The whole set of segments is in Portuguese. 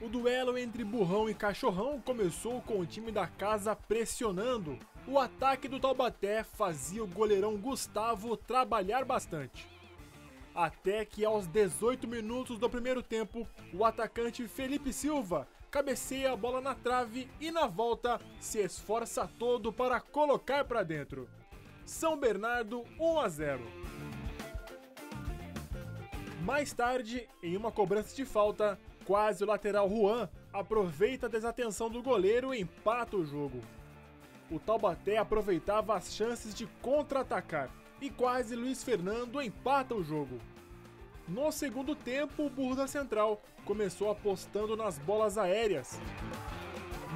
O duelo entre Burrão e Cachorrão começou com o time da casa pressionando. O ataque do Taubaté fazia o goleirão Gustavo trabalhar bastante. Até que aos 18 minutos do primeiro tempo, o atacante Felipe Silva cabeceia a bola na trave e na volta se esforça todo para colocar para dentro. São Bernardo 1 a 0. Mais tarde, em uma cobrança de falta, Quase o lateral Juan aproveita a desatenção do goleiro e empata o jogo. O Taubaté aproveitava as chances de contra-atacar e quase Luiz Fernando empata o jogo. No segundo tempo, o Burro da Central começou apostando nas bolas aéreas.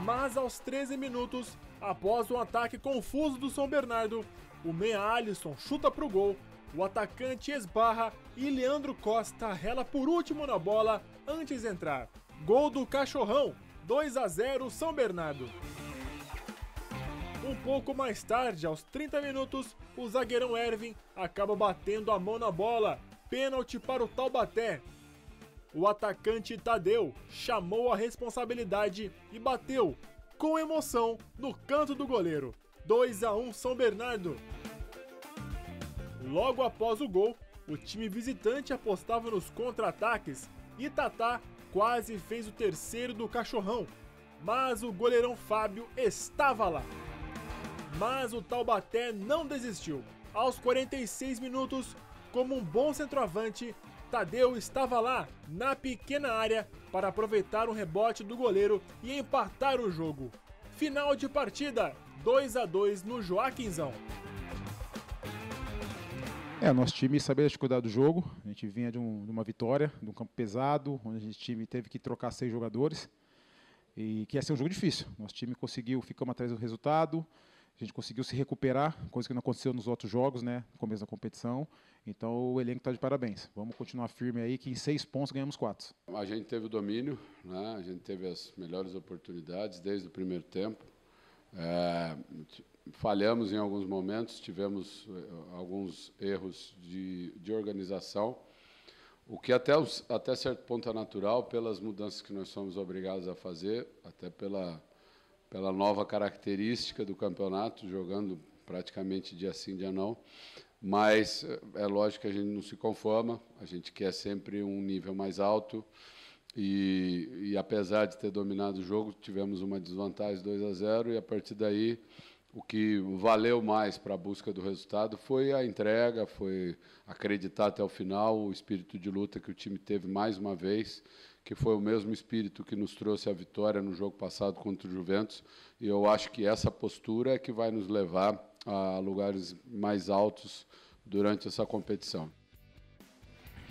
Mas aos 13 minutos, após um ataque confuso do São Bernardo, o meia Alisson chuta para o gol o atacante esbarra e Leandro Costa rela por último na bola antes de entrar. Gol do Cachorrão, 2 a 0 São Bernardo. Um pouco mais tarde, aos 30 minutos, o zagueirão Ervin acaba batendo a mão na bola. Pênalti para o Taubaté. O atacante Tadeu chamou a responsabilidade e bateu, com emoção, no canto do goleiro. 2 a 1 São Bernardo. Logo após o gol, o time visitante apostava nos contra-ataques e Tatá quase fez o terceiro do cachorrão, mas o goleirão Fábio estava lá. Mas o Taubaté não desistiu. Aos 46 minutos, como um bom centroavante, Tadeu estava lá, na pequena área, para aproveitar um rebote do goleiro e empatar o jogo. Final de partida, 2 a 2 no Joaquinzão. É, nosso time sabia a do jogo. A gente vinha de, um, de, uma vitória, de um campo pesado, onde o time teve que trocar seis jogadores. E que ia ser um jogo difícil. Nosso time conseguiu, ficamos atrás do resultado. A gente conseguiu se recuperar, coisa que não aconteceu nos outros jogos, né? No começo da competição. Então o elenco está de parabéns. Vamos continuar firme aí, que em seis pontos ganhamos quatro. A gente teve o domínio, né? a gente teve as melhores oportunidades desde o primeiro tempo. É, falhamos em alguns momentos, tivemos eh, alguns erros de, de organização, o que até, até certo ponto é natural pelas mudanças que nós somos obrigados a fazer, até pela, pela nova característica do campeonato, jogando praticamente dia sim, dia não. Mas eh, é lógico que a gente não se conforma, a gente quer sempre um nível mais alto. E, e apesar de ter dominado o jogo, tivemos uma desvantagem 2 a 0 e a partir daí o que valeu mais para a busca do resultado foi a entrega, foi acreditar até o final, o espírito de luta que o time teve mais uma vez, que foi o mesmo espírito que nos trouxe a vitória no jogo passado contra o Juventus. E eu acho que essa postura é que vai nos levar a lugares mais altos durante essa competição.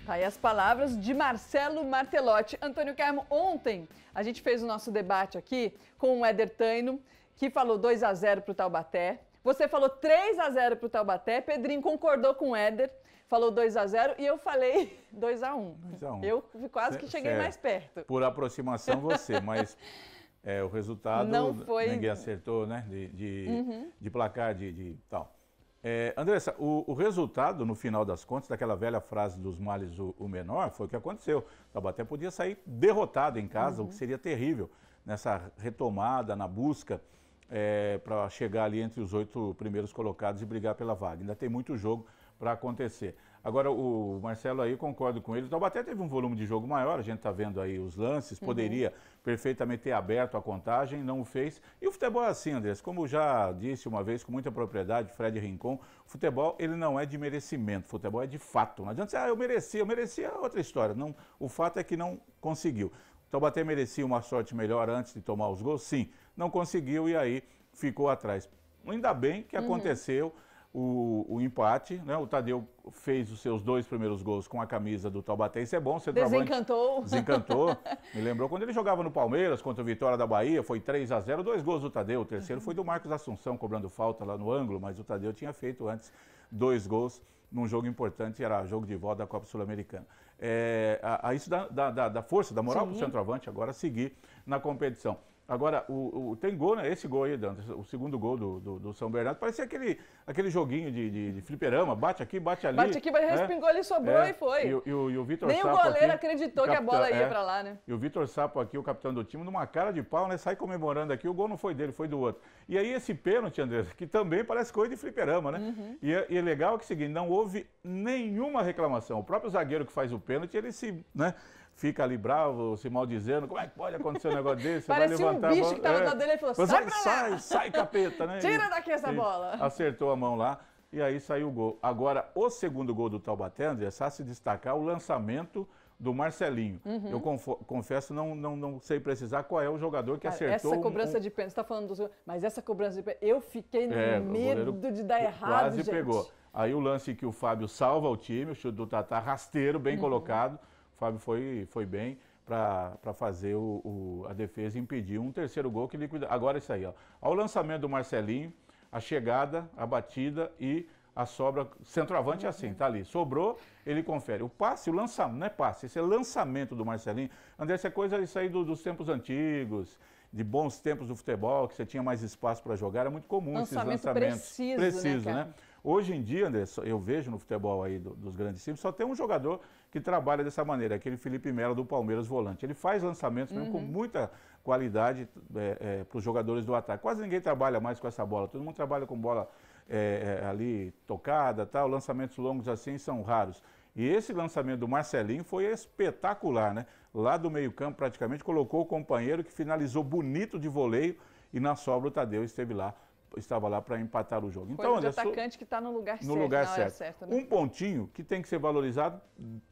Tá aí as palavras de Marcelo Martelotti. Antônio Carmo, ontem a gente fez o nosso debate aqui com o Éder Taino que falou 2 a 0 para o Taubaté. Você falou 3 a 0 para o Taubaté. Pedrinho concordou com o Éder, falou 2 a 0 e eu falei 2 a 1. 2 a 1. Eu quase que cheguei certo. É mais perto. Por aproximação você, mas é, o resultado não foi. Ninguém acertou, né? De, de, uhum. de placar de, de tal. É, Andressa, o, o, resultado, no final das contas, daquela velha frase dos males o, o menor, foi o que aconteceu. O Taubaté podia sair derrotado em casa, uhum. o que uhum. seria terrível nessa retomada, na busca é, para chegar ali entre os oito primeiros colocados e brigar pela vaga. Ainda tem muito jogo para acontecer. Agora, o Marcelo aí, concordo com ele, o Taubaté teve um volume de jogo maior, a gente está vendo aí os lances, uhum. poderia uhum. perfeitamente ter aberto a contagem, não o fez. E o futebol é assim, Andrés, como já disse uma vez com muita propriedade, Fred Rincon, o futebol ele não é de merecimento, o futebol é de fato. Não adianta dizer, ah, eu merecia, eu merecia, é outra história. Não, o fato é que não conseguiu. O Taubaté merecia uma sorte melhor antes de tomar os gols, sim não conseguiu e aí ficou atrás. Ainda bem que uhum. aconteceu uhum. o, o, empate, né? O Tadeu fez os seus dois primeiros gols com a camisa do Taubaté, isso é bom. Desencantou. Desencantou. Me lembrou quando ele jogava no Palmeiras contra o Vitória da Bahia, foi 3 a 0 dois gols do Tadeu. O terceiro uhum. foi do Marcos Assunção, cobrando falta lá no ângulo, mas o Tadeu tinha feito antes dois gols num jogo importante, era jogo de volta da Copa Sul-Americana. É, a, a, isso da da força, da moral para o centroavante agora seguir na competição. Agora, o, o, tem gol, né? Esse gol aí, Dantas, o segundo gol do, do, do, São Bernardo, parecia aquele, aquele joguinho de, de, de fliperama, bate aqui, bate ali. Bate aqui, mas né? respingou, ele sobrou é. e foi. E, e, e o, Vitor Nem Sapo o goleiro aqui, acreditou capitão, que a bola ia é. para lá, né? E o Vitor Sapo aqui, o capitão do time, numa cara de pau, né? Sai comemorando aqui, o gol não foi dele, foi do outro. E aí esse pênalti, Andressa, que também parece coisa de fliperama, né? Uhum. E, é, e é legal que é o seguinte, não houve nenhuma reclamação. O próprio zagueiro que faz o pênalti, ele se, né? fica ali bravo, se maldizendo, como é que pode acontecer um negócio desse? Parecia vai levantar um bicho a bola, que estava é, na dele e falou, sai, sai, sai, sai, capeta, né? Tira daqui essa e bola. Acertou a mão lá e aí saiu o gol. Agora, o segundo gol do Taubaté, é só se destacar o lançamento do Marcelinho. Uhum. Eu confesso, não, não, não sei precisar qual é o jogador que Cara, acertou. Essa cobrança um, de pênalti, está falando dos. Mas essa cobrança de pênalti, eu fiquei no é, medo de dar errado. Quase gente. pegou. Aí o lance que o Fábio salva o time, o chute do Tatá rasteiro, bem uhum. colocado. Fábio foi, foi bem para fazer o, o, a defesa e impedir um terceiro gol que liquida. Agora é isso aí, ó. Ao lançamento do Marcelinho, a chegada, a batida e a sobra. Centroavante é assim, tá ali. Sobrou, ele confere. O passe, o lançamento, não é passe, esse é lançamento do Marcelinho. André, essa é coisa isso aí do, dos tempos antigos de bons tempos do futebol, que você tinha mais espaço para jogar, era muito comum lançamento esses lançamentos. Preciso, preciso né? né? Hoje em dia, André, eu vejo no futebol aí do, dos grandes times, só tem um jogador que trabalha dessa maneira, aquele Felipe Melo do Palmeiras volante. Ele faz lançamentos mesmo com uhum. muita qualidade é, é, para os jogadores do ataque. Quase ninguém trabalha mais com essa bola, todo mundo trabalha com bola é, é, ali tocada, tal. lançamentos longos assim são raros. E esse lançamento do Marcelinho foi espetacular, né? Lá do meio-campo, praticamente, colocou o companheiro que finalizou bonito de voleio e na sobra o Tadeu esteve lá estava lá para empatar o jogo. Coisa então, o Anderson, atacante que está no lugar no certo. Lugar certo. certo né? Um pontinho que tem que ser valorizado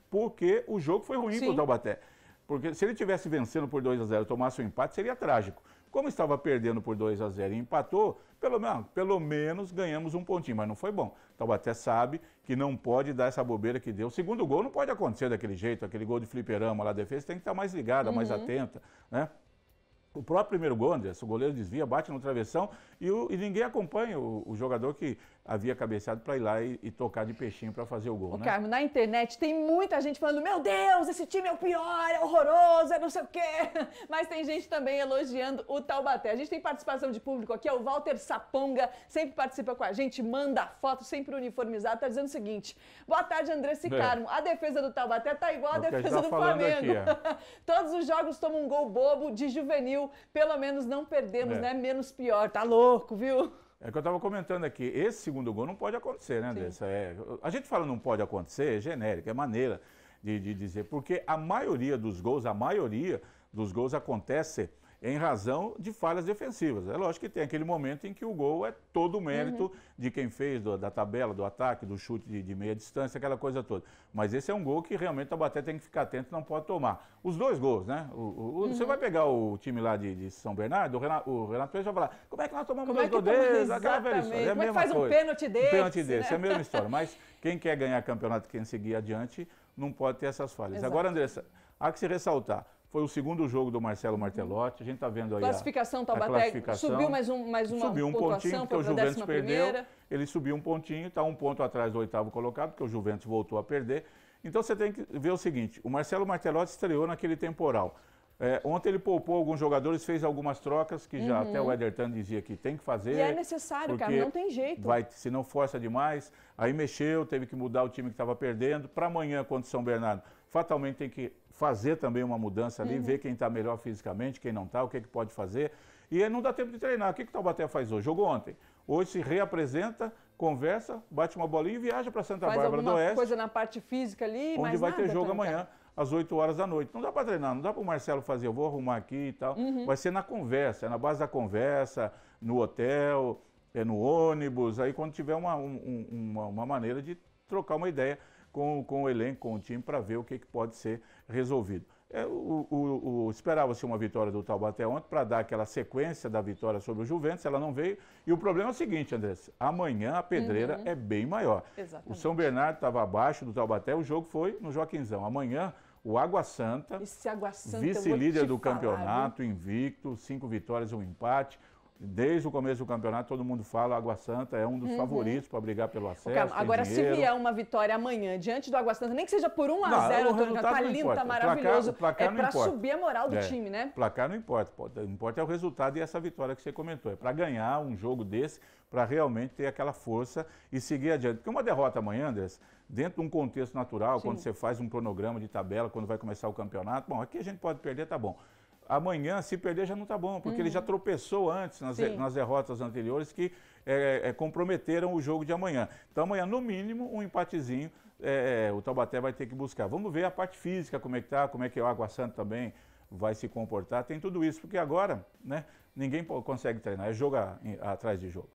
porque o jogo foi ruim para o Taubaté. Porque se ele tivesse vencendo por 2 a 0 tomasse o um empate, seria trágico. Como estava perdendo por 2 a 0 e empatou, pelo menos, ah, pelo menos ganhamos um pontinho, mas não foi bom. Taubaté sabe que não pode dar essa bobeira que deu. O segundo gol não pode acontecer daquele jeito, aquele gol de fliperama lá a defesa tem que estar mais ligada, uhum. mais atenta, né? O próprio primeiro gol, André, o goleiro desvia, bate no travessão e, o, e ninguém acompanha o, o, jogador que havia cabeceado para ir lá e, e, tocar de peixinho para fazer o gol. O né? Carmo, na internet tem muita gente falando: meu Deus, esse time é o pior, é horroroso, é não sei o quê. Mas tem gente também elogiando o Taubaté. A gente tem participação de público aqui, é o Walter Saponga, sempre participa com a gente, manda foto, sempre uniformizado. Está dizendo o seguinte: boa tarde, André e é. Carmo. A defesa do Taubaté tá igual à é defesa tá do Flamengo. Aqui, é. Todos os jogos tomam um gol bobo de juvenil Brasil, pelo menos não perdemos, é. né? Menos pior, tá louco, viu? É que eu estava comentando aqui, esse segundo gol não pode acontecer, né, Andressa? É, a gente fala não pode acontecer, é genérico, é maneira de, de dizer, porque a maioria dos gols, a maioria dos gols acontece em razão de falhas defensivas. É lógico que tem aquele momento em que o gol é todo o mérito uhum. de quem fez, do, da tabela, do ataque, do chute de, de, meia distância, aquela coisa toda. Mas esse é um gol que realmente o Taubaté tem que ficar atento, não pode tomar. Os dois gols, né? O, o, uhum. Você vai pegar o time lá de, de São Bernardo, o Renato, o Renato vai falar, como é que nós tomamos como dois é gols deles? Aquela É como é que faz coisa. um pênalti desse? Um pênalti desse, né? é a mesma história. Mas quem quer ganhar campeonato, quem seguir adiante, não pode ter essas falhas. Exato. Agora, Andressa, há que se ressaltar. Foi o segundo jogo do Marcelo Martelotti. A gente está vendo aí classificação, a, Taubaté a classificação. Subiu mais, um, mais uma Subiu um pontinho, porque o Juventus perdeu. Ele subiu um pontinho, está um ponto atrás do oitavo colocado, porque o Juventus voltou a perder. Então você tem que ver o seguinte, o Marcelo Martelotti estreou naquele temporal. É, ontem ele poupou alguns jogadores, fez algumas trocas que já uhum. até o uhum. Ederton dizia que tem que fazer. E é necessário, cara, não tem jeito. Vai, se não força demais, aí mexeu, teve que mudar o time que estava perdendo. Para amanhã, contra o São Bernardo, fatalmente tem que fazer também uma mudança ali, uhum. ver quem está melhor fisicamente, quem não está, o que, é que pode fazer. E não dá tempo de treinar. O que, que o Taubaté faz hoje? Jogou ontem. Hoje se reapresenta, conversa, bate uma bolinha e viaja para Santa faz Bárbara do Oeste. coisa na parte física ali, Onde vai nada, ter jogo amanhã, às 8 horas da noite. Não dá para treinar, não dá para o Marcelo fazer, eu vou arrumar aqui e tal. Uhum. Vai ser na conversa, é na base da conversa, no hotel, é no ônibus. Aí quando tiver uma, um, uma, uma maneira de trocar uma ideia com, com o elenco, com o time, para ver o que, que pode ser resolvido. É, o, o, o Esperava-se uma vitória do Taubaté ontem para dar aquela sequência da vitória sobre o Juventus, ela não veio. E o problema é o seguinte, Andressa: amanhã a pedreira uhum. é bem maior. Exatamente. O São Bernardo estava abaixo do Taubaté, o jogo foi no Joaquinzão. Amanhã o Água Santa, Santa é vice-líder do falar, campeonato, viu? invicto, cinco vitórias, um empate. Desde o começo do campeonato, todo mundo fala Água Santa é um dos uhum. favoritos para brigar pelo acesso. Agora, se vier uma vitória amanhã diante do Água Santa, nem que seja por 1 a não, 0 Antônio, tá lindo, tá maravilhoso. Placar, placar é para subir a moral do é, time, né? Placar não importa. O importa é o resultado e essa vitória que você comentou. É para ganhar um jogo desse, para realmente ter aquela força e seguir adiante. Porque uma derrota amanhã, Andrés, dentro de um contexto natural, Sim. quando você faz um cronograma de tabela, quando vai começar o campeonato, bom, aqui a gente pode perder, tá bom amanhã, se perder, já não está bom, porque uhum. ele já uhum. tropeçou antes nas, nas derrotas anteriores que é, é, comprometeram o jogo de amanhã. Então, amanhã, no mínimo, um empatezinho é, é o Taubaté vai ter que buscar. Vamos ver a parte física, como é que está, como é que o Água Santa também vai se comportar. Tem tudo isso, porque agora né, ninguém consegue treinar, é jogo a, a, atrás de jogo.